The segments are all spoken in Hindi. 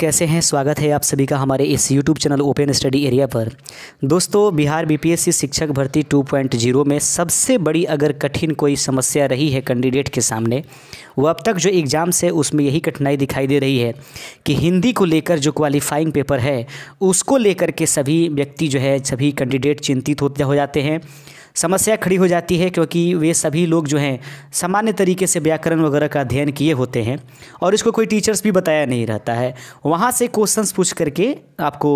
कैसे हैं स्वागत है आप सभी का हमारे इस YouTube channel open study area पर दोस्तों बिहार बीपीएससी शिक्षक भर्ती 2.0 में सबसे बड़ी अगर कठिन कोई समस्या रही है कैंडिडेट के सामने वो अब तक जो एग्ज़ाम्स है उसमें यही कठिनाई दिखाई दे रही है कि हिंदी को लेकर जो क्वालिफाइंग पेपर है उसको लेकर के सभी व्यक्ति जो है सभी कैंडिडेट चिंतित होते हो जाते हैं समस्या खड़ी हो जाती है क्योंकि वे सभी लोग जो हैं सामान्य तरीके से व्याकरण वगैरह का अध्ययन किए होते हैं और इसको कोई टीचर्स भी बताया नहीं रहता है वहाँ से क्वेश्चंस पूछ करके आपको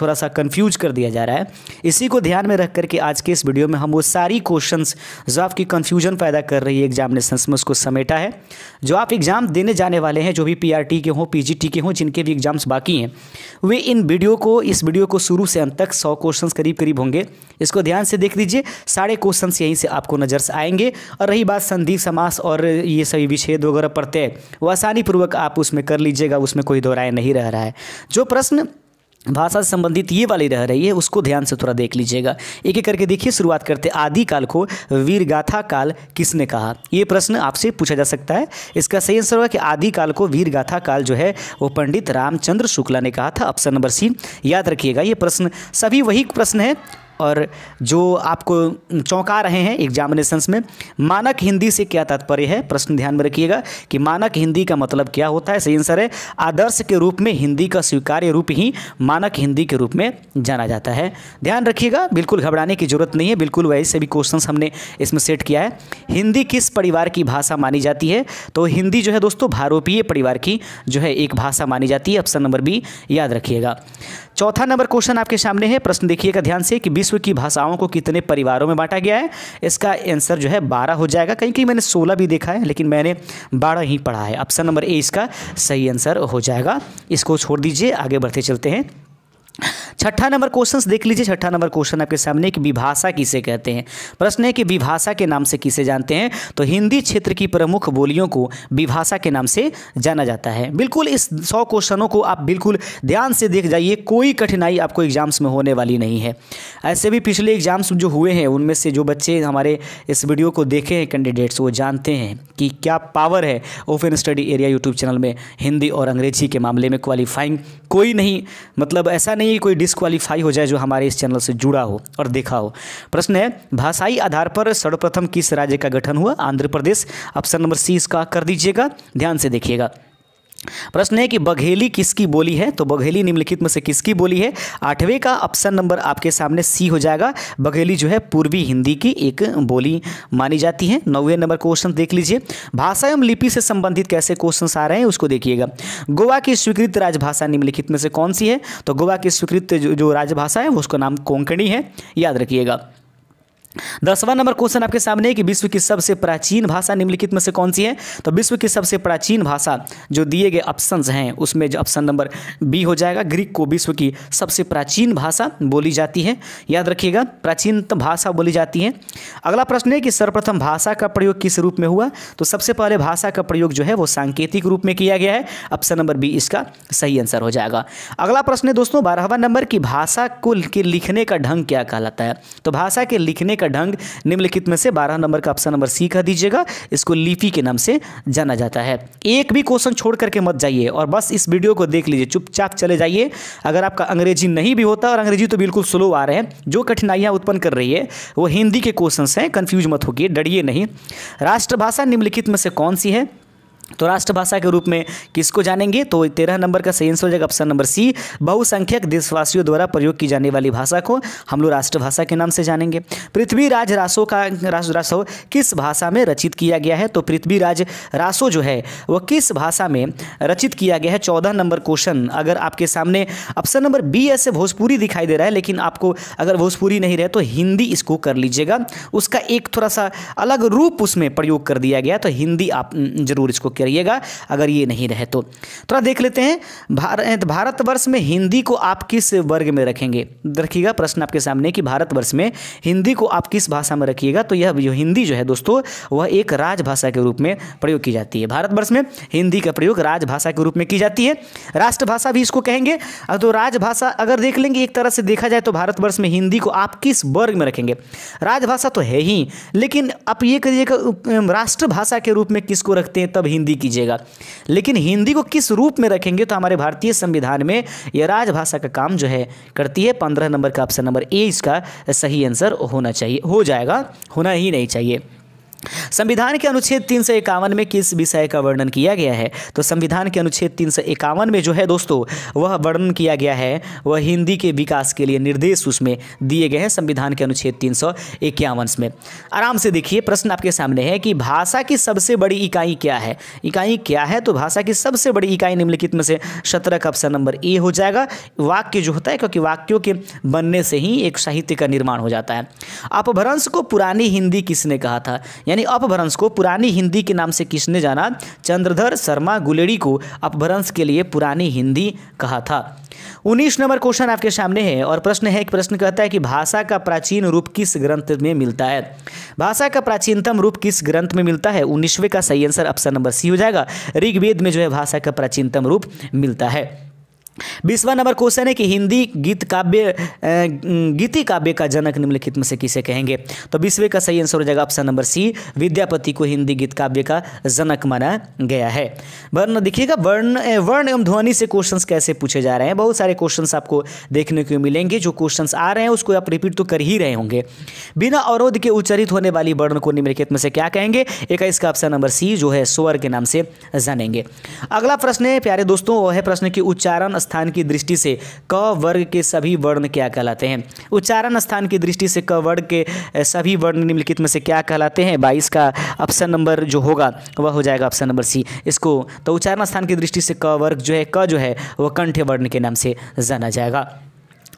थोड़ा सा कंफ्यूज कर दिया जा रहा है इसी को ध्यान में रख करके आज के इस वीडियो में हम वो सारी क्वेश्चन जो आपकी कन्फ्यूजन पैदा कर रही है एग्जामिनेशंस में उसको समेटा है जो आप एग्ज़ाम देने जाने वाले हैं जो भी पी के हों पी के हों जिनके भी एग्ज़ाम्स बाकी हैं वे इन वीडियो को इस वीडियो को शुरू से अंत तक सौ क्वेश्चन करीब करीब होंगे इसको ध्यान से देख लीजिए सारे क्वेश्चन यहीं से आपको नजर से आएंगे और रही बात संधि समास और ये सभी विच्छेद वगैरह प्रत्यय वो आसानी पूर्वक आप उसमें कर लीजिएगा उसमें कोई दोहराए नहीं रह रहा है जो प्रश्न भाषा से संबंधित ये वाली रह रही है उसको ध्यान से थोड़ा देख लीजिएगा एक एक करके देखिए शुरुआत करते आदि काल को वीर गाथा काल किसने कहा ये प्रश्न आपसे पूछा जा सकता है इसका सही आंसर होगा कि आदि काल को वीर गाथा काल जो है वो पंडित रामचंद्र शुक्ला ने कहा था ऑप्शन नंबर सी याद रखिएगा ये प्रश्न सभी वही प्रश्न है और जो आपको चौंका रहे हैं एग्जामिनेशंस में मानक हिंदी से क्या तात्पर्य है प्रश्न ध्यान में रखिएगा कि मानक हिंदी का मतलब क्या होता है सही आंसर है आदर्श के रूप में हिंदी का स्वीकार्य रूप ही मानक हिंदी के रूप में जाना जाता है ध्यान रखिएगा बिल्कुल घबराने की जरूरत नहीं है बिल्कुल वैसे भी क्वेश्चन हमने इसमें सेट किया है हिंदी किस परिवार की भाषा मानी जाती है तो हिंदी जो है दोस्तों भारोपीय परिवार की जो है एक भाषा मानी जाती है ऑप्शन नंबर बी याद रखिएगा चौथा नंबर क्वेश्चन आपके सामने है प्रश्न देखिएगा ध्यान से कि विश्व की भाषाओं को कितने परिवारों में बांटा गया है इसका आंसर जो है बारह हो जाएगा कहीं कहीं मैंने सोलह भी देखा है लेकिन मैंने बारह ही पढ़ा है ऑप्शन नंबर ए इसका सही आंसर हो जाएगा इसको छोड़ दीजिए आगे बढ़ते चलते हैं छठा नंबर क्वेश्चन देख लीजिए छठा नंबर क्वेश्चन आपके सामने कि विभाषा किसे कहते हैं प्रश्न है कि विभाषा के नाम से किसे जानते हैं तो हिंदी क्षेत्र की प्रमुख बोलियों को विभाषा के नाम से जाना जाता है बिल्कुल इस सौ क्वेश्चनों को आप बिल्कुल ध्यान से देख जाइए कोई कठिनाई आपको एग्जाम्स में होने वाली नहीं है ऐसे भी पिछले एग्ज़ाम्स जो हुए हैं उनमें से जो बच्चे हमारे इस वीडियो को देखे हैं कैंडिडेट्स वो जानते हैं कि क्या पावर है open study area YouTube channel में हिंदी और अंग्रेजी के मामले में क्वालिफाइंग कोई नहीं मतलब ऐसा नहीं कोई डिसक्वालीफाई हो जाए जो हमारे इस चैनल से जुड़ा हो और देखा हो प्रश्न है भाषाई आधार पर सर्वप्रथम किस राज्य का गठन हुआ Andhra Pradesh option number C इसका कर दीजिएगा ध्यान से देखिएगा प्रश्न है कि बघेली किसकी बोली है तो बघेली निम्नलिखित में से किसकी बोली है आठवें का ऑप्शन नंबर आपके सामने सी हो जाएगा बघेली जो है पूर्वी हिंदी की एक बोली मानी जाती है नौवे नंबर क्वेश्चन देख लीजिए भाषा एवं लिपि से संबंधित कैसे क्वेश्चन आ रहे हैं उसको देखिएगा गोवा की स्वीकृत राजभाषा निम्नलिखित में से कौन सी है तो गोवा की स्वीकृत जो, जो राजभाषा है उसका नाम कोंकणी है याद रखिएगा दसवां नंबर क्वेश्चन आपके सामने है कि विश्व की सबसे प्राचीन भाषा निम्नलिखित में से कौन सी है तो विश्व की सबसे प्राचीन भाषा जो दिए गए ऑप्शंस हैं उसमें जो ऑप्शन नंबर बी हो जाएगा ग्रीक को विश्व की सबसे प्राचीन भाषा बोली जाती है याद रखिएगा प्राचीन भाषा बोली जाती है अगला प्रश्न है कि सर्वप्रथम भाषा का प्रयोग किस रूप में हुआ तो सबसे पहले भाषा का प्रयोग जो है वो सांकेतिक रूप में किया गया है ऑप्शन नंबर बी इसका सही आंसर हो जाएगा अगला प्रश्न है दोस्तों बारहवा नंबर की भाषा को लिखने का ढंग क्या कहलाता है तो भाषा के लिखने का ढंग निम्नलिखित में से बारह नंबर का ऑप्शन नंबर सी का दीजिएगा इसको लीफी के नाम से जाना जाता है एक भी क्वेश्चन छोड़ करके मत जाइए और बस इस वीडियो को देख लीजिए चुपचाप चले जाइए अगर आपका अंग्रेजी नहीं भी होता और अंग्रेजी तो बिल्कुल स्लो आ रहे हैं जो कठिनाइयाँ उत्पन्न कर रही है वो हिंदी के क्वेश्चन हैं कन्फ्यूज मत होगी डरिए नहीं राष्ट्रभाषा निम्नलिखित में से कौन सी है तो राष्ट्रभाषा के रूप में किसको जानेंगे तो तेरह नंबर का सही आंसर हो जाएगा ऑप्शन नंबर सी बहुसंख्यक देशवासियों द्वारा प्रयोग की जाने वाली भाषा को हम लोग राष्ट्रभाषा के नाम से जानेंगे पृथ्वीराज रासो का रासो किस भाषा में रचित किया गया है तो पृथ्वीराज रासो जो है वह किस भाषा में रचित किया गया है चौदह नंबर क्वेश्चन अगर आपके सामने ऑप्शन नंबर बी ऐसे भोजपुरी दिखाई दे रहा है लेकिन आपको अगर भोजपुरी नहीं रहे तो हिंदी इसको कर लीजिएगा उसका एक थोड़ा सा अलग रूप उसमें प्रयोग कर दिया गया तो हिंदी आप जरूर इसको करिएगा अगर ये नहीं रहे तो थोड़ा देख लेते हैं भारत तो भारतवर्ष में हिंदी को आप किस वर्ग में रखेंगे रखिएगा प्रश्न आपके सामने कि भारतवर्ष में हिंदी को आप किस भाषा में रखिएगा तो यह जो हिंदी जो है दोस्तों वह एक राजभाषा के रूप में प्रयोग की जाती है भारतवर्ष में हिंदी का प्रयोग राजभाषा के रूप में की जाती है राष्ट्रभाषा भी इसको कहेंगे तो राजभाषा अगर देख लेंगे एक तरह से देखा जाए तो भारतवर्ष में हिंदी को आप किस वर्ग में रखेंगे राजभाषा तो है ही लेकिन आप ये करिएगा राष्ट्रभाषा के रूप में किसको रखते हैं तब हिंदी हिंदी कीजिएगा लेकिन हिंदी को किस रूप में रखेंगे तो हमारे भारतीय संविधान में यह राजभाषा का काम जो है करती है पंद्रह नंबर का ऑप्शन नंबर ए इसका सही आंसर होना चाहिए हो जाएगा होना ही नहीं चाहिए संविधान के अनुच्छेद तीन सौ इक्यावन में किस विषय का वर्णन किया गया है तो संविधान के अनुच्छेद तीन सौ इक्यावन में जो है दोस्तों वह वर्णन किया गया है वह हिंदी के विकास के लिए निर्देश उसमें दिए गए हैं संविधान के अनुच्छेद तीन सौ इक्यावन में आराम से देखिए प्रश्न आपके सामने है कि भाषा की सबसे बड़ी इकाई क्या है इकाई क्या है तो भाषा की सबसे बड़ी इकाई निम्नलिखित में से सत्रह का ऑप्शन नंबर ए हो जाएगा वाक्य जो होता है क्योंकि वाक्यों के बनने से ही एक साहित्य का निर्माण हो जाता है अपभ्रंश को पुरानी हिंदी किसने कहा था यानी अपभ्रंश को पुरानी हिंदी के नाम से किसने जाना चंद्रधर शर्मा गुलेड़ी को अपभ्रंश के लिए पुरानी हिंदी कहा था उन्नीस नंबर क्वेश्चन आपके सामने है और प्रश्न है एक प्रश्न कहता है कि भाषा का प्राचीन रूप किस ग्रंथ में मिलता है भाषा का प्राचीनतम रूप किस ग्रंथ में मिलता है उन्नीसवें का सही आंसर ऑप्शन नंबर सी हो जाएगा ऋग्वेद में जो है भाषा का प्राचीनतम रूप मिलता है बीसवा नंबर क्वेश्चन है कि हिंदी गीत काव्य गीति काव्य का जनक निम्नलिखित में से किसे कहेंगे तो बीसवें का सही आंसर हो जाएगा ऑप्शन नंबर सी विद्यापति को हिंदी गीत काव्य का जनक माना गया है वर्ण देखिएगा वर्ण वर्ण एवं ध्वनि से क्वेश्चंस कैसे पूछे जा रहे हैं बहुत सारे क्वेश्चन आपको देखने को मिलेंगे जो क्वेश्चन आ रहे हैं उसको आप रिपीट तो कर ही रहे होंगे बिना अवरोध के उच्चरित होने वाली वर्ण को निम्नलिखित में से क्या कहेंगे एक इसका ऑप्शन नंबर सी जो है स्वर के नाम से जानेंगे अगला प्रश्न है प्यारे दोस्तों वह है प्रश्न की उच्चारण स्थान की दृष्टि से क वर्ग के सभी वर्ण क्या कहलाते हैं उच्चारण स्थान की दृष्टि से क वर्ग के सभी वर्ण निम्नलिखित में से क्या कहलाते हैं बाईस का ऑप्शन नंबर जो होगा वह हो जाएगा ऑप्शन नंबर सी इसको तो उच्चारण स्थान की दृष्टि से क वर्ग जो है क जो है वह कंठ वर्ण के नाम से जाना जाएगा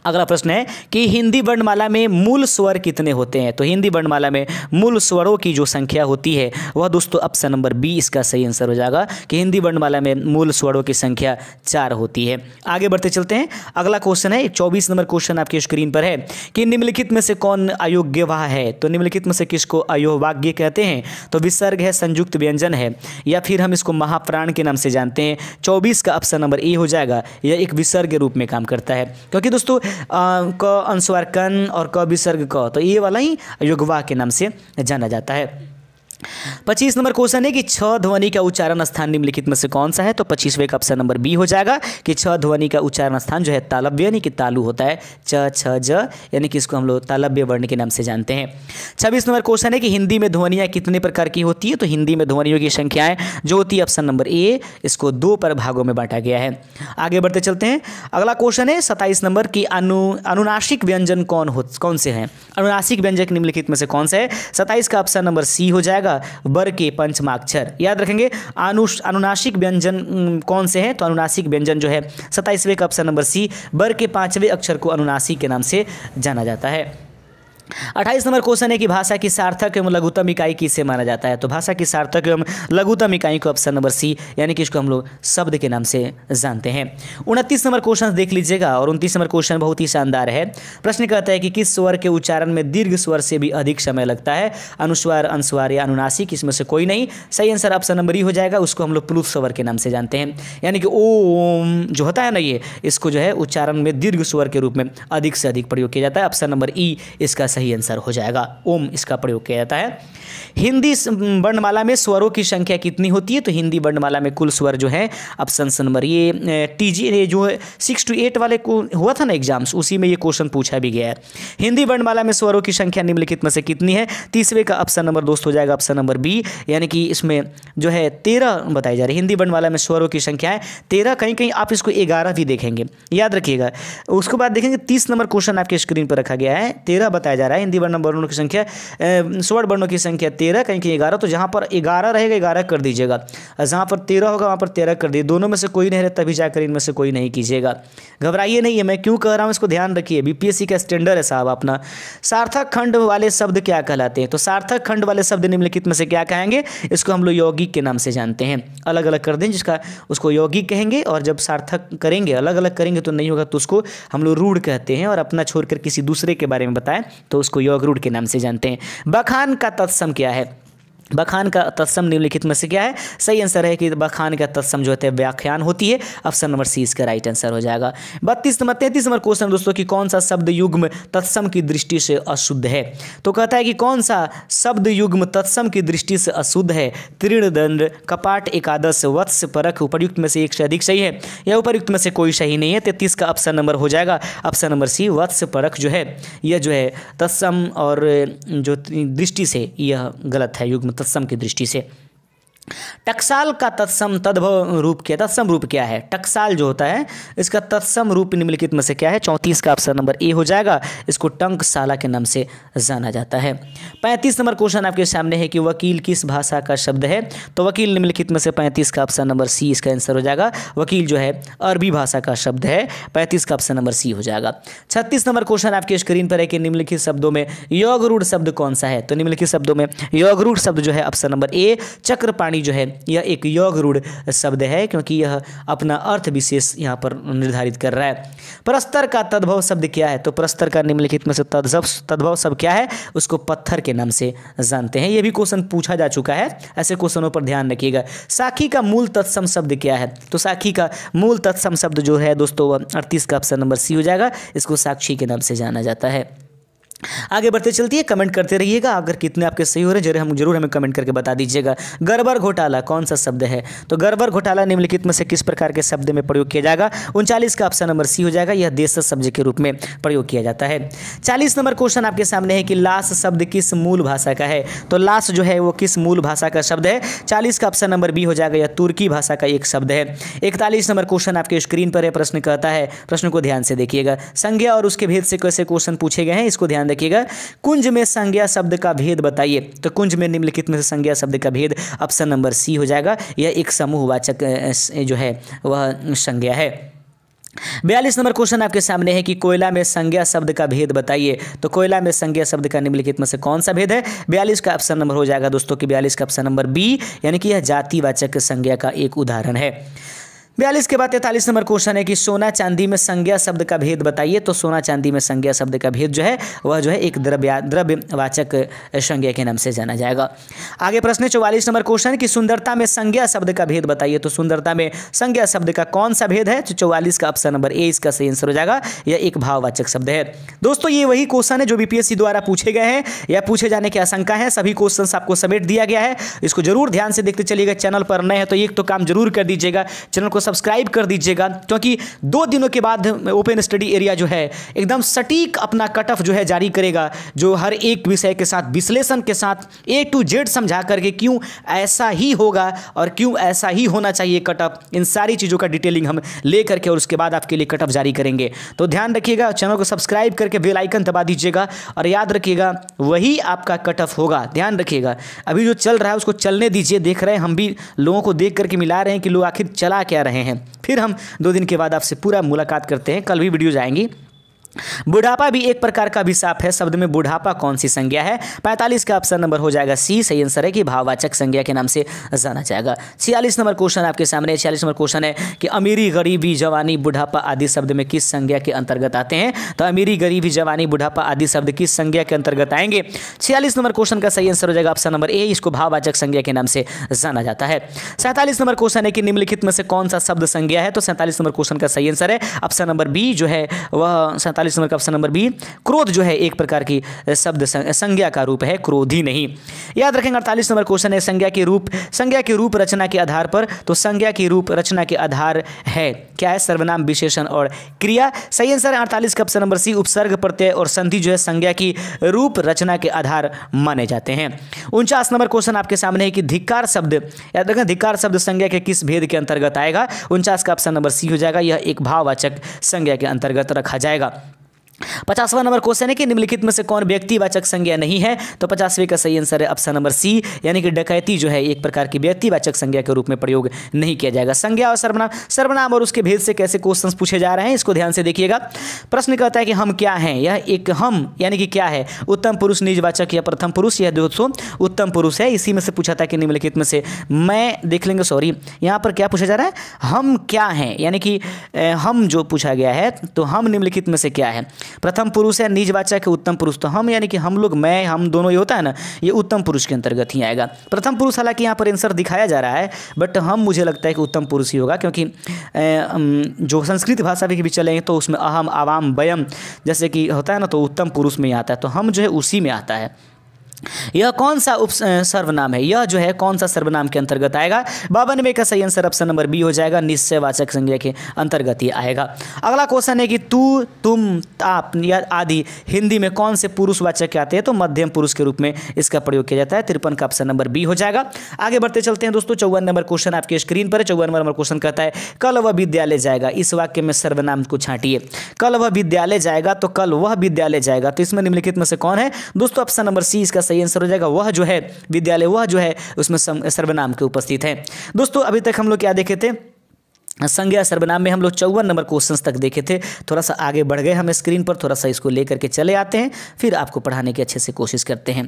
अगला प्रश्न है कि हिंदी वर्णमाला में मूल स्वर कितने होते हैं तो हिंदी वर्णमाला में मूल स्वरों की जो संख्या होती है वह दोस्तों ऑप्शन नंबर बी इसका सही आंसर हो जाएगा कि हिंदी वर्णमाला में मूल स्वरों की संख्या चार होती है आगे बढ़ते चलते हैं अगला क्वेश्चन है चौबीस नंबर क्वेश्चन आपकी स्क्रीन पर है कि निम्नलिखित में से कौन अयोग्य वाह है तो निम्नलिखित में से किसको अयोवाग्य कहते हैं तो विसर्ग है संयुक्त व्यंजन है या फिर हम इसको महाप्राण के नाम से जानते हैं चौबीस का ऑप्शन नंबर ए हो जाएगा यह एक विसर्ग रूप में काम करता है क्योंकि दोस्तों क अनुस्वार कन और क विसर्ग क तो ये वाला ही युगवा के नाम से जाना जाता है पच्चीस नंबर क्वेश्चन है कि छ ध्वनि का उच्चारण स्थान निम्नलिखित में से कौन सा है तो पच्चीसवें का ऑप्शन नंबर बी हो जाएगा कि छ ध्वनि का उच्चारण स्थान जो है तालव्य यानी कि तालु होता है च छ ज यानी कि इसको हम लोग तालव्य वर्ण के नाम से जानते हैं छब्बीस नंबर क्वेश्चन है कि हिंदी में ध्वनियाँ कितने प्रकार की होती है तो हिंदी में ध्वनियों की संख्याएं जो होती है ऑप्शन नंबर ए इसको दो पर भागों में बांटा गया है आगे बढ़ते चलते हैं अगला क्वेश्चन है सत्ताईस नंबर की अनु अनुनाशिक व्यंजन कौन हो कौन से हैं अनुनाशिक व्यंजन निम्नलिखित में से कौन सा है सत्ताईस का ऑप्शन नंबर सी हो जाएगा रहेगा बर के पंचमाक्षर याद रखेंगे अनुनाशिक व्यंजन कौन से हैं तो अनुनासिक व्यंजन जो है सत्ताईसवें का ऑप्शन नंबर सी बर के पांचवें अक्षर को अनुनासिक के नाम से जाना जाता है अट्ठाईस नंबर क्वेश्चन है कि भाषा की सार्थक एवं लघुतम इकाई किसे माना जाता है तो भाषा की सार्थक एवं लघुतम इकाई को ऑप्शन नंबर सी यानी कि इसको हम लोग शब्द के नाम से जानते हैं उनतीस नंबर क्वेश्चन देख लीजिएगा और उनतीस नंबर क्वेश्चन बहुत ही शानदार है प्रश्न कहता है कि किस स्वर के उच्चारण में दीर्घ स्वर से भी अधिक समय लगता है अनुस्वार अनुस्वार या अनुनासिक इसमें से कोई नहीं सही आंसर ऑप्शन नंबर ई हो जाएगा उसको हम लोग प्लुत स्वर के नाम से जानते हैं यानी कि ओम जो होता है ना ये इसको जो है उच्चारण में दीर्घ स्वर के रूप में अधिक से अधिक प्रयोग किया जाता है ऑप्शन नंबर ई इसका सही आंसर हो जाएगा ओम इसका प्रयोग किया जाता है हिंदी वर्णमाला में स्वरों की संख्या कितनी होती है तो हिंदी वर्णमाला में कुल स्वर जो है ऑप्शन नंबर ये टीजी जो है सिक्स टू एट वाले को हुआ था ना एग्जाम्स उसी में ये क्वेश्चन पूछा भी गया है हिंदी वर्णमाला में स्वरों की संख्या निम्नलिखित में से कितनी है तीसरे का ऑप्शन नंबर दोस्त हो जाएगा ऑप्शन नंबर बी यानी कि इसमें जो है तेरह बताई जा रही हिंदी वर्णमाला में स्वरों की संख्या है तेरह कहीं कहीं आप इसको ग्यारह भी देखेंगे याद रखिएगा उसके बाद देखेंगे तीस नंबर क्वेश्चन आपके स्क्रीन पर रखा गया है तेरह बताया जा रहा है ग्यारह है हिंदी वर्ण वर्णों की संख्या स्वर्ण वर्णों की संख्या तेरह कहीं कहीं ग्यारह तो जहाँ पर ग्यारह रहेगा ग्यारह कर दीजिएगा जहाँ पर तेरह होगा वहाँ पर तेरह कर दीजिए दोनों में से कोई नहीं रहे तभी जाकर इनमें से कोई नहीं कीजिएगा घबराइए नहीं है मैं क्यों कह रहा हूँ इसको ध्यान रखिए बीपीएससी का स्टैंडर्ड है साहब अपना सार्थक खंड वाले शब्द क्या कहलाते हैं तो सार्थक खंड वाले शब्द निम्नलिखित में से क्या कहेंगे इसको हम लोग यौगिक के नाम से जानते हैं अलग अलग कर दें जिसका उसको यौगिक कहेंगे और जब सार्थक करेंगे अलग अलग करेंगे तो नहीं होगा तो उसको हम लोग रूढ़ कहते हैं और अपना छोड़कर किसी दूसरे के बारे में बताएं तो उसको योग रूट के नाम से जानते हैं बखान का तत्सम क्या है बखान का तत्सम निम्नलिखित में से क्या है सही आंसर है कि बखान का तत्सम जो होता है व्याख्यान होती है ऑप्शन नंबर सी इसका राइट आंसर हो जाएगा बत्तीस नंबर तैंतीस नंबर क्वेश्चन दोस्तों कि कौन सा शब्द युग्म तत्सम की दृष्टि से अशुद्ध है तो कहता है कि कौन सा शब्द युग्म तत्सम की दृष्टि से अशुद्ध है दंड कपाट एकादश वत्स परख उपरयुक्त में से एक से अधिक सही है यह उपयुक्त में से कोई सही नहीं है तैतीस का ऑप्शन नंबर हो जाएगा ऑप्शन नंबर सी वत्स परख जो है यह जो है तत्सम और जो दृष्टि से यह गलत है युग्म तत्सम की दृष्टि से टक्साल का तत्सम तद्भव रूप क्या तत्सम रूप क्या है टक्साल जो होता है इसका तत्सम रूप निम्नलिखित में से क्या है चौंतीस का ऑप्शन नंबर ए हो जाएगा इसको टंकशाला के नाम से जाना जाता है पैंतीस नंबर क्वेश्चन आपके सामने है कि वकील किस भाषा का शब्द है तो वकील निम्नलिखित में से पैंतीस का ऑप्शन नंबर सी इसका आंसर हो जाएगा वकील जो है अरबी भाषा का शब्द है पैंतीस का ऑप्शन नंबर सी हो जाएगा छत्तीस नंबर क्वेश्चन आपके स्क्रीन पर है कि निम्नलिखित शब्दों में योगरूढ़ शब्द कौन सा है तो निम्नलिखित शब्दों में योगरूढ़ शब्द जो है ऑप्शन नंबर ए चक्रपाणी प्राणी जो है यह एक योग रूढ़ शब्द है क्योंकि यह अपना अर्थ विशेष यहाँ पर निर्धारित कर रहा है प्रस्तर का तद्भव शब्द क्या है तो प्रस्तर का निम्नलिखित में से तद्भव तद्भव शब्द क्या है उसको पत्थर के नाम से जानते हैं यह भी क्वेश्चन पूछा जा चुका है ऐसे क्वेश्चनों पर ध्यान रखिएगा साखी का मूल तत्सम शब्द क्या है तो साखी का मूल तत्सम शब्द जो है दोस्तों अड़तीस का ऑप्शन नंबर सी हो जाएगा इसको साक्षी के नाम से जाना जाता है आगे बढ़ते चलती है कमेंट करते रहिएगा अगर कितने आपके सही हो रहे जरूर हम जरूर हमें कमेंट करके बता दीजिएगा गरबर घोटाला कौन सा शब्द है तो गरबर घोटाला निम्नलिखित में से किस प्रकार के शब्द में प्रयोग किया जाएगा उनचालीस का ऑप्शन नंबर सी हो जाएगा यह देश शब्द के रूप में प्रयोग किया जाता है चालीस नंबर क्वेश्चन आपके सामने है कि लाश शब्द किस मूल भाषा का है तो लाश जो है वो किस मूल भाषा का शब्द है चालीस का ऑप्शन नंबर बी हो जाएगा यह तुर्की भाषा का एक शब्द है इकतालीस नंबर क्वेश्चन आपके स्क्रीन पर है प्रश्न कहता है प्रश्न को ध्यान से देखिएगा संज्ञा और उसके भेद से कैसे क्वेश्चन पूछे गए हैं इसको ध्यान रखिएगा कुंज में संज्ञा शब्द का भेद बताइए तो कुंज में निम्नलिखित में से संज्ञा शब्द का भेद ऑप्शन नंबर सी हो जाएगा यह एक समूहवाचक जो है वह संज्ञा है बयालीस नंबर क्वेश्चन आपके सामने है कि कोयला में संज्ञा शब्द का भेद बताइए तो कोयला में संज्ञा शब्द का निम्नलिखित में से कौन सा भेद है बयालीस का ऑप्शन नंबर हो जाएगा दोस्तों कि बयालीस का ऑप्शन नंबर बी यानी कि यह जातिवाचक संज्ञा का एक उदाहरण है बयालीस के बाद तैंतालीस नंबर क्वेश्चन है कि सोना चांदी में संज्ञा शब्द का भेद बताइए तो सोना चांदी में संज्ञा शब्द का भेद जो है वह जो है एक द्रव्य द्रव्यवाचक संज्ञा के नाम से जाना जाएगा आगे प्रश्न है चौवालीस नंबर क्वेश्चन कि सुंदरता में संज्ञा शब्द का भेद बताइए तो सुंदरता में संज्ञा शब्द का कौन सा भेद है तो चौवालीस का ऑप्शन नंबर ए इसका सही आंसर हो जाएगा यह एक भाववाचक शब्द है दोस्तों ये वही क्वेश्चन है जो बीपीएससी द्वारा पूछे गए हैं या पूछे जाने की आशंका है सभी क्वेश्चन आपको समेट दिया गया है इसको जरूर ध्यान से देखते चलिएगा चैनल पर नए हैं तो एक तो काम जरूर कर दीजिएगा चैनल को सब्सक्राइब कर दीजिएगा क्योंकि दो दिनों के बाद ओपन स्टडी एरिया जो है एकदम सटीक अपना कट ऑफ जो है जारी करेगा जो हर एक विषय के साथ विश्लेषण के साथ ए टू जेड समझा करके क्यों ऐसा ही होगा और क्यों ऐसा ही होना चाहिए कट ऑफ इन सारी चीज़ों का डिटेलिंग हम ले करके और उसके बाद आपके लिए कट ऑफ जारी करेंगे तो ध्यान रखिएगा चैनल को सब्सक्राइब करके बेल आइकन दबा दीजिएगा और याद रखिएगा वही आपका कट ऑफ होगा ध्यान रखिएगा अभी जो चल रहा है उसको चलने दीजिए देख रहे हैं हम भी लोगों को देख करके मिला रहे हैं कि लोग आखिर चला क्या रहे रहे हैं फिर हम दो दिन के बाद आपसे पूरा मुलाकात करते हैं कल भी वीडियोज़ आएंगी बुढ़ापा भी एक प्रकार का अभिशाप है शब्द में बुढ़ापा कौन सी संज्ञा है पैंतालीस का ऑप्शन नंबर हो जाएगा सी सही आंसर है कि भाववाचक संज्ञा के नाम से जाना जाएगा छियालीस नंबर क्वेश्चन आपके सामने छियालीस नंबर क्वेश्चन है कि अमीरी गरीबी जवानी बुढ़ापा आदि शब्द में किस संज्ञा के अंतर्गत आते हैं तो अमीरी गरीबी जवानी बुढ़ापा आदि शब्द किस संज्ञा के अंतर्गत आएंगे छियालीस नंबर क्वेश्चन का सही आंसर हो जाएगा ऑप्शन नंबर ए इसको भाववाचक संज्ञा के नाम से जाना जाता है सैंतालीस नंबर क्वेश्चन है कि निम्नलिखित में से कौन सा शब्द संज्ञा है तो सैंतालीस नंबर क्वेश्चन का सही आंसर है ऑप्शन नंबर बी जो है वह सैंतालीस अड़तालीस नंबर का ऑप्शन नंबर बी क्रोध जो है एक प्रकार की शब्द संज्ञा का रूप है क्रोधी नहीं याद रखेंगे अड़तालीस नंबर क्वेश्चन है संज्ञा के रूप संज्ञा के रूप रचना के आधार पर तो संज्ञा की रूप रचना के आधार है क्या है सर्वनाम विशेषण और क्रिया सही आंसर है अड़तालीस का ऑप्शन नंबर सी उपसर्ग प्रत्यय और संधि जो है संज्ञा की रूप रचना के आधार माने जाते हैं उनचास नंबर क्वेश्चन आपके सामने है कि धिक्कार शब्द याद रखें धिक्कार शब्द संज्ञा के किस भेद के अंतर्गत आएगा उनचास का ऑप्शन नंबर सी हो जाएगा यह एक भाववाचक संज्ञा के अंतर्गत रखा जाएगा पचासवा नंबर क्वेश्चन है कि निम्नलिखित में से कौन व्यक्तिवाचक संज्ञा नहीं है तो पचासवें का सही आंसर है ऑप्शन नंबर सी यानी कि डकैती जो है एक प्रकार की व्यक्तिवाचक संज्ञा के रूप में प्रयोग नहीं किया जाएगा संज्ञा और सर्वनाम सर्वनाम और उसके भेद से कैसे क्वेश्चन पूछे जा रहे हैं इसको ध्यान से देखिएगा प्रश्न कहता है कि हम क्या हैं यह एक हम यानी कि क्या है उत्तम पुरुष निजवाचक या प्रथम पुरुष यह दोस्तों उत्तम पुरुष है इसी में से पूछा था कि निम्नलिखित में से मैं देख लेंगे सॉरी यहाँ पर क्या पूछा जा रहा है हम क्या हैं यानी कि हम जो पूछा गया है तो हम निम्नलिखित में से क्या है प्रथम पुरुष है निजवाचक है उत्तम पुरुष तो हम यानी कि हम लोग मैं हम दोनों ये होता है ना ये उत्तम पुरुष के अंतर्गत ही आएगा प्रथम पुरुष हालांकि यहाँ पर आंसर दिखाया जा रहा है बट हम मुझे लगता है कि उत्तम पुरुष ही होगा क्योंकि जो संस्कृत भाषा भी चलेंगे तो उसमें अहम आवाम वयम जैसे कि होता है ना तो उत्तम पुरुष में आता है तो हम जो है उसी में आता है यह कौन सा उप सर्वनाम है यह जो है कौन सा सर्वनाम के अंतर्गत आएगा बावनवे का सही आंसर ऑप्शन नंबर बी हो जाएगा निश्चयवाचक संज्ञा के अंतर्गत ही आएगा अगला क्वेश्चन है कि तू तुम आप या आदि हिंदी में कौन से पुरुषवाचक के आते हैं तो मध्यम पुरुष के रूप में इसका प्रयोग किया जाता है तिरपन का ऑप्शन नंबर बी हो जाएगा आगे बढ़ते चलते हैं दोस्तों चौवन नंबर क्वेश्चन आपके स्क्रीन पर है चौवन नंबर क्वेश्चन कहता है कल वह विद्यालय जाएगा इस वाक्य में सर्वनाम को छाटिए कल वह विद्यालय जाएगा तो कल वह विद्यालय जाएगा तो इसमें निम्नलिखित में से कौन है दोस्तों ऑप्शन नंबर सी इसका सही आंसर हो जाएगा वह जो है विद्यालय वह जो है उसमें सर्वनाम के उपस्थित है दोस्तों अभी तक हम लोग क्या देखे थे संज्ञा सर्वनाम में हम लोग चौवन नंबर क्वेश्चंस तक देखे थे थोड़ा सा आगे बढ़ गए हम स्क्रीन पर थोड़ा सा इसको लेकर के चले आते हैं फिर आपको पढ़ाने की अच्छे से कोशिश करते हैं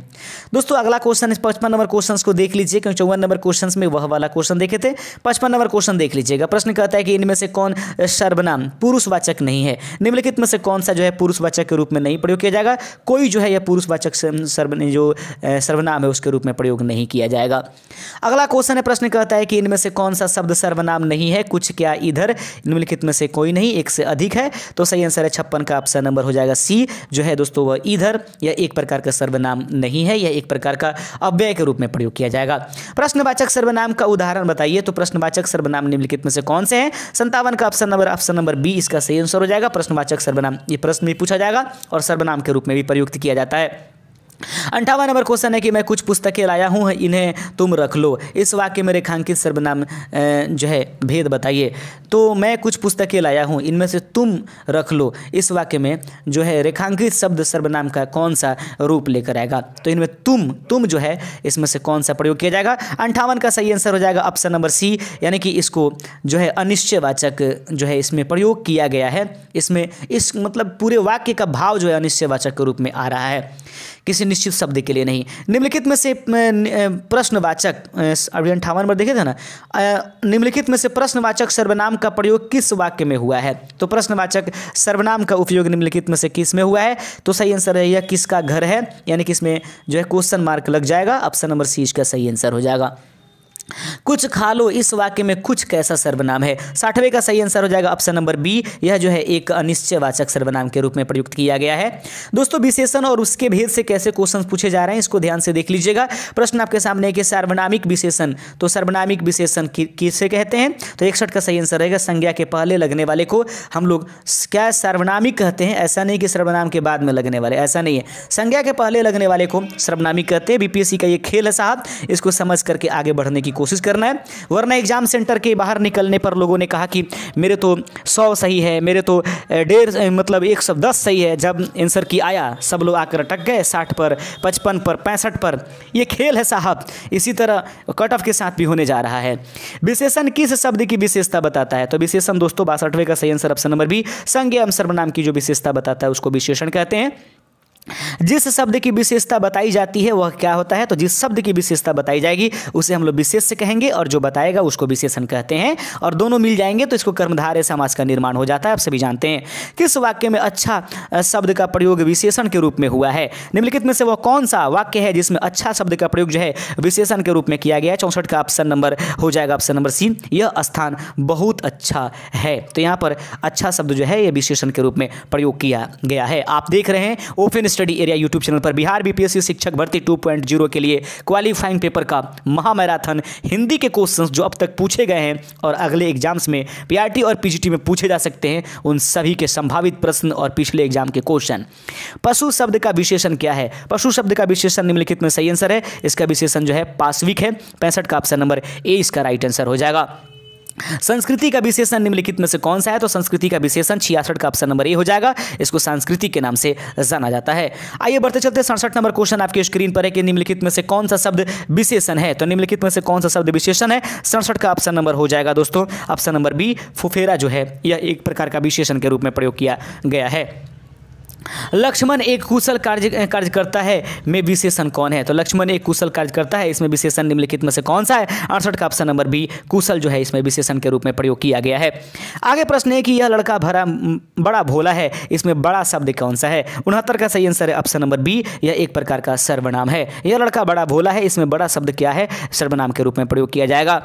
दोस्तों अगला क्वेश्चन इस पचपन नंबर क्वेश्चंस को देख लीजिए क्योंकि चौवन नंबर क्वेश्चन में वह वाला क्वेश्चन देखे थे पचपन नंबर क्वेश्चन देख लीजिएगा प्रश्न कहता है कि इनमें से कौन सर्वनाम पुरुषवाचक नहीं है निम्नलिखित में से कौन सा जो है पुरुषवाचक के रूप में नहीं प्रयोग किया जाएगा कोई जो है यह पुरुषवाचक जो सर्वनाम है उसके रूप में प्रयोग नहीं किया जाएगा अगला क्वेश्चन है प्रश्न कहता है कि इनमें से कौन सा शब्द सर्वनाम नहीं है कुछ क्या इधर निम्नलिखित में से कोई नहीं एक से अधिक है तो सही आंसर है छप्पन का ऑप्शन नंबर हो जाएगा सी जो है दोस्तों वह इधर यह एक प्रकार का सर्वनाम नहीं है यह एक प्रकार का अव्यय के रूप में प्रयोग किया जाएगा प्रश्नवाचक सर्वनाम का उदाहरण बताइए तो प्रश्नवाचक सर्वनाम निम्नलिखित में से कौन से हैं संतावन का option number option number B इसका सही आंसर हो जाएगा प्रश्नवाचक सर्वनाम ये प्रश्न भी पूछा जाएगा और सर्वनाम के रूप में भी प्रयुक्त किया जाता है अंठावन नंबर क्वेश्चन है कि मैं कुछ पुस्तकें लाया हूँ इन्हें तुम रख लो इस वाक्य में रेखांकित सर्वनाम जो है भेद बताइए तो मैं कुछ पुस्तकें लाया हूँ इनमें से तुम रख लो इस वाक्य में जो है रेखांकित शब्द सर्वनाम का कौन सा रूप लेकर आएगा तो इनमें तुम तुम जो है इसमें से कौन सा प्रयोग किया जाएगा अंठावन का सही आंसर हो जाएगा ऑप्शन नंबर सी यानी कि इसको जो है अनिश्चयवाचक जो है इसमें प्रयोग किया गया है इसमें इस मतलब पूरे वाक्य का भाव जो है अनिश्चयवाचक के रूप में आ रहा है किसी निश्चित शब्द के लिए नहीं निम्नलिखित में से प्रश्नवाचक अभी अंठावन पर देखे थे ना निम्नलिखित में से प्रश्नवाचक सर्वनाम का प्रयोग किस वाक्य में हुआ है तो प्रश्नवाचक सर्वनाम का उपयोग निम्नलिखित में से किस में हुआ है तो सही आंसर है यह किसका घर है यानी कि इसमें जो है क्वेश्चन मार्क लग जाएगा ऑप्शन नंबर सी इसका सही आंसर हो जाएगा कुछ खा लो इस वाक्य में कुछ कैसा सर्वनाम है साठवें का सही आंसर हो जाएगा ऑप्शन नंबर बी यह जो है एक अनिश्चयवाचक सर्वनाम के रूप में प्रयुक्त किया गया है दोस्तों विशेषण और उसके भेद से कैसे क्वेश्चन पूछे जा रहे हैं इसको ध्यान से देख लीजिएगा प्रश्न आपके सामने है कि सार्वनामिक विशेषण तो सर्वनामिक विशेषण किसे कहते हैं तो इकसठ का सही आंसर रहेगा संज्ञा के पहले लगने वाले को हम लोग क्या सार्वनामिक कहते हैं ऐसा नहीं कि सर्वनाम के बाद में लगने वाले ऐसा नहीं है संज्ञा के पहले लगने वाले को सर्वनामिक कहते हैं बीपीएससी का ये खेल है साहब इसको समझ करके आगे बढ़ने की की कोशिश करना है वरना एग्ज़ाम सेंटर के बाहर निकलने पर लोगों ने कहा कि मेरे तो सौ सही है मेरे तो डेढ़ मतलब एक सौ दस सही है जब आंसर की आया सब लोग आकर अटक गए साठ पर पचपन पर पैंसठ पर ये खेल है साहब इसी तरह कट ऑफ के साथ भी होने जा रहा है विशेषण किस शब्द की विशेषता बताता है तो विशेषण दोस्तों बासठवें का सही आंसर ऑप्शन नंबर बी संज्ञा सर्वनाम की जो विशेषता बताता है उसको विशेषण कहते हैं जिस शब्द की विशेषता बताई जाती है वह क्या होता है तो जिस शब्द की विशेषता बताई जाएगी उसे हम लोग विशेष कहेंगे और जो बताएगा उसको विशेषण कहते हैं और दोनों मिल जाएंगे तो इसको कर्मधारय समाज का निर्माण हो जाता है आप सभी जानते हैं किस वाक्य में अच्छा शब्द का प्रयोग विशेषण के रूप में हुआ है निम्नलिखित में से वह कौन सा वाक्य है जिसमें अच्छा शब्द का प्रयोग जो है विशेषण के रूप में किया गया है चौंसठ का ऑप्शन नंबर हो जाएगा ऑप्शन नंबर सी यह स्थान बहुत अच्छा है तो यहाँ पर अच्छा शब्द जो है यह विशेषण के रूप में प्रयोग किया गया है आप देख रहे हैं open study area YouTube channel पर बिहार बीपीएससी शिक्षक भर्ती 2.0 के लिए क्वालिफाइंग पेपर का महामैराथन हिंदी के क्वेश्चंस जो अब तक पूछे गए हैं और अगले एग्जाम्स में पीआरटी और पीजीटी में पूछे जा सकते हैं उन सभी के संभावित प्रश्न और पिछले एग्जाम के क्वेश्चन पशु शब्द का विशेषण क्या है पशु शब्द का विशेषण निम्नलिखित में सही आंसर है इसका विशेषण जो है पासविक है पैंसठ का ऑप्शन नंबर ए इसका राइट आंसर हो जाएगा संस्कृति का विशेषण निम्नलिखित में से कौन सा है तो संस्कृति का विशेषण छियासठ का ऑप्शन नंबर ए हो जाएगा इसको संस्कृति के नाम से जाना जाता है आइए बढ़ते चलते सड़सठ नंबर क्वेश्चन आपकी स्क्रीन पर है कि निम्नलिखित में से कौन सा शब्द विशेषण है तो निम्नलिखित में से कौन सा शब्द विशेषण है सड़सठ का ऑप्शन नंबर हो जाएगा दोस्तों ऑप्शन नंबर बी फुफेरा जो है यह एक प्रकार का विशेषण के रूप में प्रयोग किया गया है लक्ष्मण एक कुशल कार्य कार्य करता है में विशेषण कौन है तो लक्ष्मण एक कुशल कार्य करता है इसमें विशेषण निम्नलिखित में से कौन सा है अड़सठ का ऑप्शन नंबर बी कुशल जो है इसमें विशेषण के रूप में प्रयोग किया गया है आगे प्रश्न है कि यह लड़का भरा बड़ा भोला है इसमें बड़ा शब्द कौन सा है उनहत्तर का सही आंसर है ऑप्शन नंबर बी यह एक प्रकार का सर्वनाम है यह लड़का बड़ा भोला है इसमें बड़ा शब्द क्या है सर्वनाम के रूप में प्रयोग किया जाएगा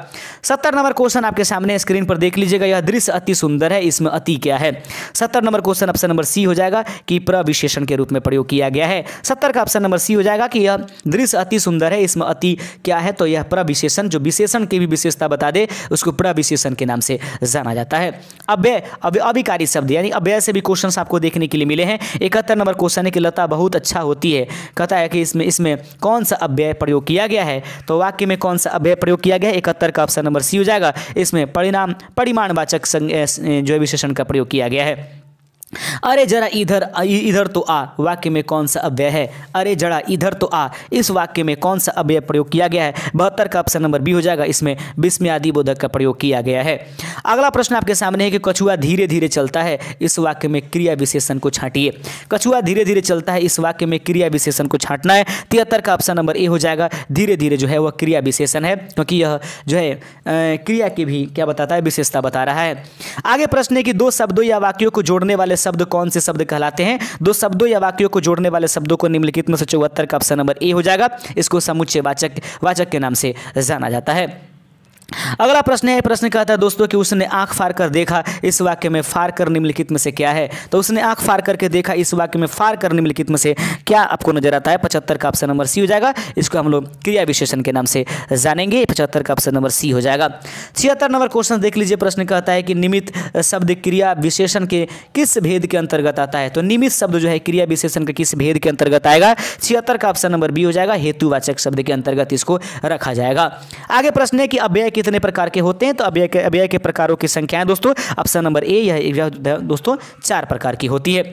सत्तर नंबर क्वेश्चन आपके सामने स्क्रीन पर देख लीजिएगा यह दृश्य अति सुंदर है इसमें अति क्या है सत्तर number question option number C हो जाएगा कि प्रविशेषण के रूप में प्रयोग किया गया है सत्तर का ऑप्शन नंबर सी हो जाएगा कि यह दृश्य अति सुंदर है इसमें अति क्या है तो यह प्रविशेषण जो विशेषण की भी विशेषता बता दे उसको प्रविशेषण के नाम से जाना जाता है अव्यय अभिकारी शब्द यानी अव्यय से भी क्वेश्चन आपको देखने के लिए मिले हैं इकहत्तर नंबर क्वेश्चन है कि लता बहुत अच्छा होती है कहता है कि इसमें इसमें कौन सा अव्यय प्रयोग किया गया है तो वाक्य में कौन सा अव्यय प्रयोग किया गया है इकहत्तर का ऑप्शन नंबर सी हो जाएगा इसमें परिणाम परिमाणवाचक जो विशेषण का प्रयोग किया गया है अरे जरा इधर इधर तो आ वाक्य में कौन सा अव्यय है अरे जरा इधर तो आ इस वाक्य में कौन सा अव्यय प्रयोग किया गया है बहत्तर का ऑप्शन नंबर बी हो जाएगा इसमें विस्मयादि बोधक का प्रयोग किया गया है अगला प्रश्न आपके सामने है कि कछुआ धीरे धीरे चलता है इस वाक्य में क्रिया विशेषण को छाटिए कछुआ धीरे धीरे चलता है इस वाक्य में क्रिया विशेषण को छाटना है तिहत्तर का ऑप्शन नंबर ए हो जाएगा धीरे धीरे जो है वह क्रिया विशेषण है क्योंकि यह जो है क्रिया की भी क्या बताता है विशेषता बता रहा है आगे प्रश्न है कि दो शब्दों या वाक्यों को जोड़ने वाले शब्द कौन से शब्द कहलाते हैं दो शब्दों या वाक्यों को जोड़ने वाले शब्दों को निम्नलिखित में से चौहत्तर का ऑप्शन नंबर ए हो जाएगा इसको समुच्चय वाचक वाचक के नाम से जाना जाता है अगला प्रश्न है प्रश्न कहता है दोस्तों कि उसने आंख फाड़ कर देखा इस वाक्य में फाड़ कर निम्नलिखित में से क्या है तो उसने आंख फाड़ करके देखा इस वाक्य में फाड़ कर निम्नलिखित में से क्या आपको नजर आता है पचहत्तर का ऑप्शन नंबर सी हो जाएगा इसको हम लोग क्रिया विशेषण के नाम से जानेंगे पचहत्तर का ऑप्शन नंबर सी हो जाएगा छिहत्तर नंबर क्वेश्चन देख लीजिए प्रश्न कहता है कि निमित शब्द क्रिया विशेषण के किस भेद के अंतर्गत आता है तो निमित शब्द जो है क्रिया विशेषण के किस भेद के अंतर्गत आएगा छिहत्तर का ऑप्शन नंबर बी हो जाएगा हेतुवाचक शब्द के अंतर्गत इसको रखा जाएगा आगे प्रश्न है कि अव्यय कितने प्रकार के होते हैं तो अव्यय के अव्यय के प्रकारों की संख्या है दोस्तों ऑप्शन नंबर ए यह दोस्तों चार प्रकार की होती है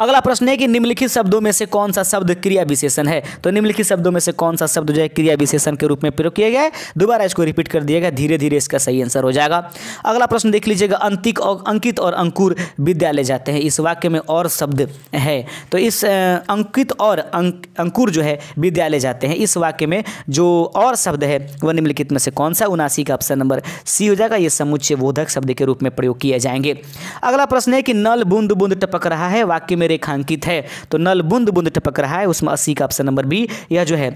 अगला प्रश्न है कि निम्नलिखित शब्दों में से कौन सा शब्द क्रिया विशेषण है तो निम्नलिखित शब्दों में से कौन सा शब्द जो है क्रिया विशेषण के रूप में प्रयोग किया गया है दोबारा इसको रिपीट कर दिया गया धीरे धीरे इसका सही आंसर हो जाएगा अगला प्रश्न देख लीजिएगा अंतिक और अंकित और अंकुर विद्यालय जाते हैं इस वाक्य में और शब्द है तो इस अंकित और अं, अंकुर जो है विद्यालय जाते हैं इस वाक्य में जो और शब्द है वह निम्नलिखित में से कौन सा उनासी का ऑप्शन नंबर सी हो जाएगा ये समुच्चय बोधक शब्द के रूप में प्रयोग किए जाएंगे अगला प्रश्न है कि नल बूंद बूंद टपक रहा है वाक्य में रेखांकित है तो नल बुंद बुंद टपक रहा है उसमें अस्सी का ऑप्शन नंबर बी यह जो है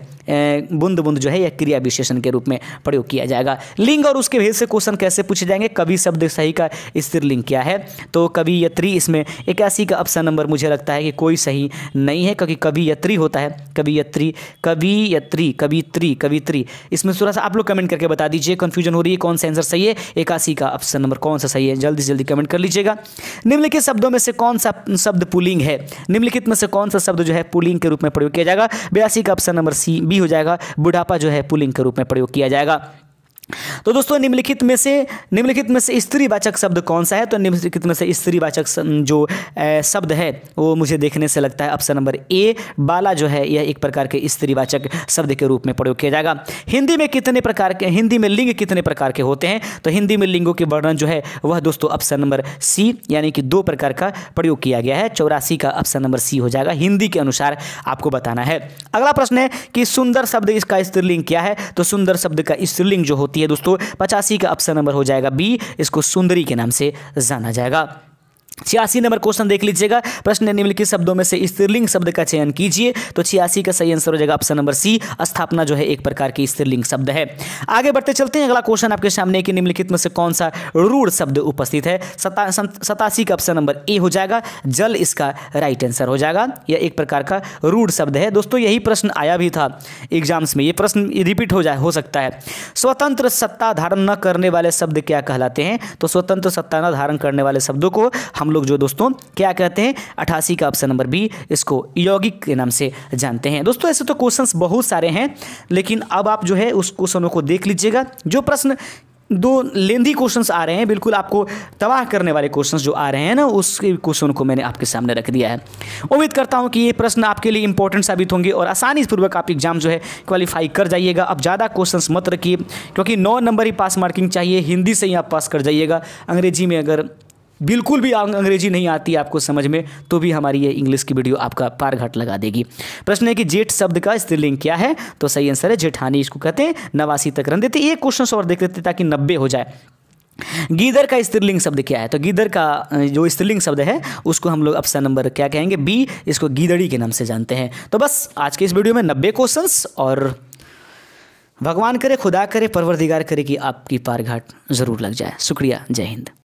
बुंद बुंद जो है यह क्रिया विशेषण के रूप में प्रयोग किया जाएगा लिंग और उसके भेद से क्वेश्चन कैसे पूछे जाएंगे कवि शब्द सही का स्त्रीलिंग क्या है तो कवि यत्री इसमें इक्यासी का ऑप्शन नंबर मुझे लगता है कि कोई सही नहीं है क्योंकि कवि यत्री होता है कवि यत्री कवि यत्री कवित्री कवित्री इसमें थोड़ा सा आप लोग कमेंट करके बता दीजिए कन्फ्यूजन हो रही है कौन सा आंसर सही है इक्यासी का ऑप्शन नंबर कौन सा सही है जल्दी से जल्दी कमेंट कर लीजिएगा निम्नलिखित शब्दों में से कौन सा शब्द पुलिंग है निम्नलिखित में से कौन सा शब्द जो है पुलिंग के रूप में प्रयोग किया जाएगा बयासी का ऑप्शन नंबर सी बी हो जाएगा बुढ़ापा जो है पुलिंग के रूप में प्रयोग किया जाएगा तो दोस्तों निम्नलिखित में से निम्नलिखित में से स्त्रीवाचक शब्द कौन सा है तो निम्नलिखित में से स्त्रीवाचक जो शब्द है वो मुझे देखने से लगता है ऑप्शन नंबर ए बाला जो है यह एक प्रकार के स्त्रीवाचक शब्द के रूप में प्रयोग किया जाएगा हिंदी में कितने प्रकार के हिंदी में लिंग कितने प्रकार के होते हैं तो हिंदी में लिंगों के वर्णन जो है वह दोस्तों ऑप्शन नंबर सी यानी कि दो प्रकार का प्रयोग किया गया है चौरासी का ऑप्शन नंबर सी हो जाएगा हिंदी के अनुसार आपको बताना है अगला प्रश्न है कि सुंदर शब्द इसका स्त्रीलिंग क्या है तो सुंदर शब्द का स्त्रीलिंग जो होती होती है दोस्तों पचासी का ऑप्शन नंबर हो जाएगा बी इसको सुंदरी के नाम से जाना जाएगा छियासी नंबर क्वेश्चन देख लीजिएगा प्रश्न निम्नलिखित शब्दों में से स्त्रीलिंग शब्द का चयन कीजिए तो छियासी का सही आंसर हो जाएगा ऑप्शन नंबर सी स्थापना जो है एक प्रकार की स्त्रीलिंग शब्द है आगे बढ़ते चलते हैं अगला क्वेश्चन आपके सामने कि निम्नलिखित में से कौन सा रूढ़ शब्द उपस्थित है सता, सतासी का ऑप्शन नंबर ए हो जाएगा जल इसका राइट आंसर हो जाएगा यह एक प्रकार का रूढ़ शब्द है दोस्तों यही प्रश्न आया भी था एग्जाम्स में ये प्रश्न रिपीट हो जाए हो सकता है स्वतंत्र सत्ता धारण न करने वाले शब्द क्या कहलाते हैं तो स्वतंत्र सत्ता न धारण करने वाले शब्दों को हम हम लोग जो दोस्तों क्या कहते हैं अठासी का ऑप्शन नंबर बी इसको यौगिक के नाम से जानते हैं दोस्तों ऐसे तो क्वेश्चंस बहुत सारे हैं लेकिन अब आप जो है उस क्वेश्चनों को देख लीजिएगा जो प्रश्न दो लेंदी क्वेश्चंस आ रहे हैं बिल्कुल आपको तबाह करने वाले क्वेश्चंस जो आ रहे हैं ना उस क्वेश्चन को मैंने आपके सामने रख दिया है उम्मीद करता हूं कि ये प्रश्न आपके लिए इंपॉर्टेंट साबित होंगे और आसानी पूर्वक आप एग्जाम जो है क्वालिफाई कर जाइएगा अब ज़्यादा क्वेश्चंस मत रखिए क्योंकि नौ नंबर ही पास मार्किंग चाहिए हिंदी से ही आप पास कर जाइएगा अंग्रेजी में अगर बिल्कुल भी अंग्रेजी नहीं आती आपको समझ में तो भी हमारी ये इंग्लिश की वीडियो आपका पार घट लगा देगी प्रश्न है कि जेठ शब्द का स्त्रीलिंग क्या है तो सही आंसर है जेठानी इसको कहते हैं नवासी तक रन देते एक क्वेश्चन और देख लेते ताकि नब्बे हो जाए गीदर का स्त्रीलिंग शब्द क्या है तो गीदर का जो स्त्रीलिंग शब्द है उसको हम लोग ऑप्शन नंबर क्या कहेंगे बी इसको गीदड़ी के नाम से जानते हैं तो बस आज के इस वीडियो में नब्बे क्वेश्चंस और भगवान करे खुदा करे परवरदिगार करे कि आपकी पारघाट ज़रूर लग जाए शुक्रिया जय हिंद